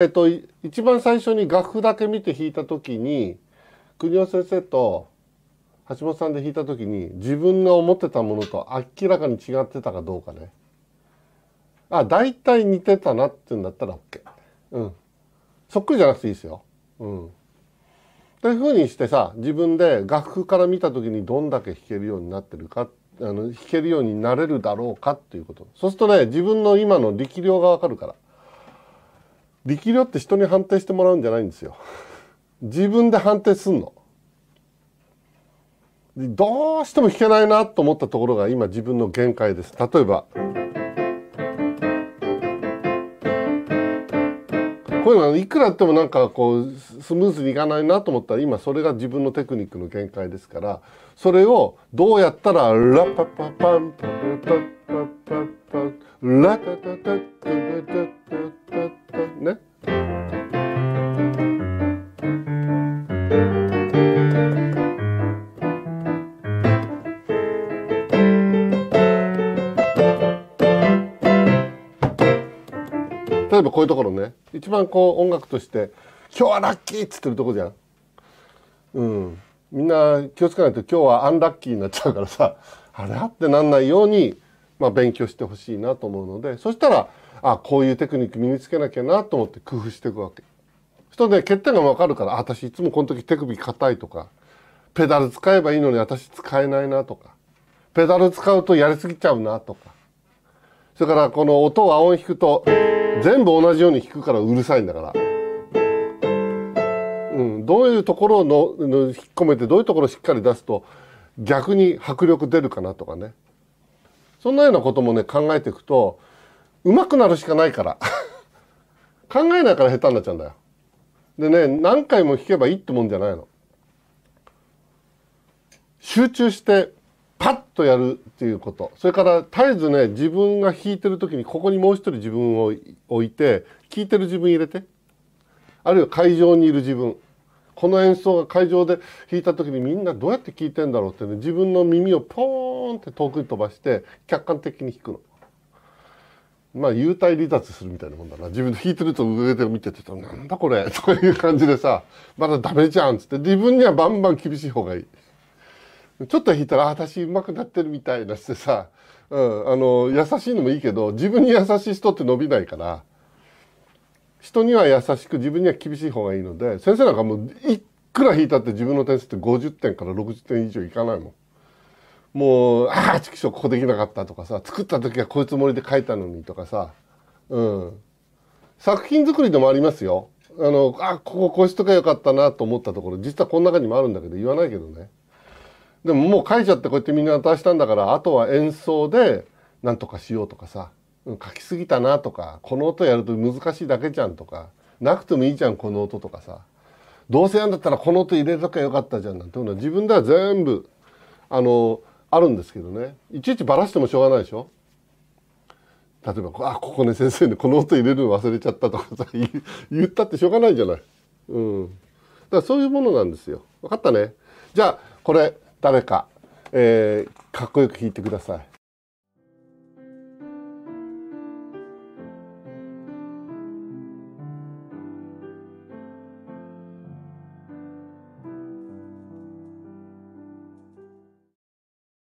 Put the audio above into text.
えっと、一番最初に楽譜だけ見て弾いた時に国尾先生と橋本さんで弾いた時に自分が思ってたものと明らかに違ってたかどうかねあ大体似てたなっていうんだったら OK うんそっくりじゃなくていいですようんというふうにしてさ自分で楽譜から見た時にどんだけ弾けるようになってるかあの弾けるようになれるだろうかっていうことそうするとね自分の今の力量がわかるから。力量って人に判定してもらうんじゃないんですよ。自分で判定すんの。どうしても弾けないなと思ったところが今自分の限界です。例えば。こういうのいくらやってもなんかこうスムーズにいかないなと思ったら今それが自分のテクニックの限界ですからそれをどうやったらラパパパンパパパパパパラタパタパタパ例えばこういうところね一番こう音楽として「今日はラッキー!」っつってるとこじゃん。うん、みんな気をつけないと今日はアンラッキーになっちゃうからさあれってなんないように、まあ、勉強してほしいなと思うのでそしたらあこういうテクニック身につけなきゃなと思って工夫していくわけ。人ね欠点が分かるから私いつもこの時手首硬いとかペダル使えばいいのに私使えないなとかペダル使うとやりすぎちゃうなとかそれからこの音を青音弾くと。全部同じように弾くからうるさいんだから。うん、どういうところのの引っ込めてどういうところをしっかり出すと逆に迫力出るかなとかねそんなようなこともね考えていくと上手くなるしかないから 考えないから下手になっちゃうんだよ。でね何回も弾けばいいってもんじゃないの。集中してパッとやるっていうことそれから絶えずね自分が弾いてる時にここにもう一人自分を置いて聴いてる自分入れてあるいは会場にいる自分この演奏が会場で弾いた時にみんなどうやって聴いてんだろうってね自分の耳をポーンって遠くに飛ばして客観的に弾くの。まあ、幽体離脱するみたいなもんだな自分で弾いてると上で見ててなんだこれという感じでさまだダメじゃんっつって自分にはバンバン厳しい方がいい。ちょっと弾いたら、あ、私上手くなってるみたいなしてさ、うん、あの、優しいのもいいけど、自分に優しい人って伸びないから、人には優しく、自分には厳しい方がいいので、先生なんかもう、いくら弾いたって自分の点数って50点から60点以上いかないもん。もう、ああ、ちくしょう、ここできなかったとかさ、作った時はこいつもりで書いたのにとかさ、うん。作品作りでもありますよ。あの、あ、こここうしとけばよかったなと思ったところ、実はこの中にもあるんだけど、言わないけどね。でももう書いちゃってこうやってみんな渡したんだからあとは演奏で何とかしようとかさ書きすぎたなとかこの音やると難しいだけじゃんとかなくてもいいじゃんこの音とかさどうせやんだったらこの音入れとゃよかったじゃんなんていうのは自分では全部あのあるんですけどねいちいちばらしてもしょうがないでしょ例えば「あここね先生ねこの音入れるの忘れちゃった」とかさ 言ったってしょうがないじゃない。うん、だからそういうものなんですよ。わかったねじゃあこれ誰か、えー、かっこよく弾いてください。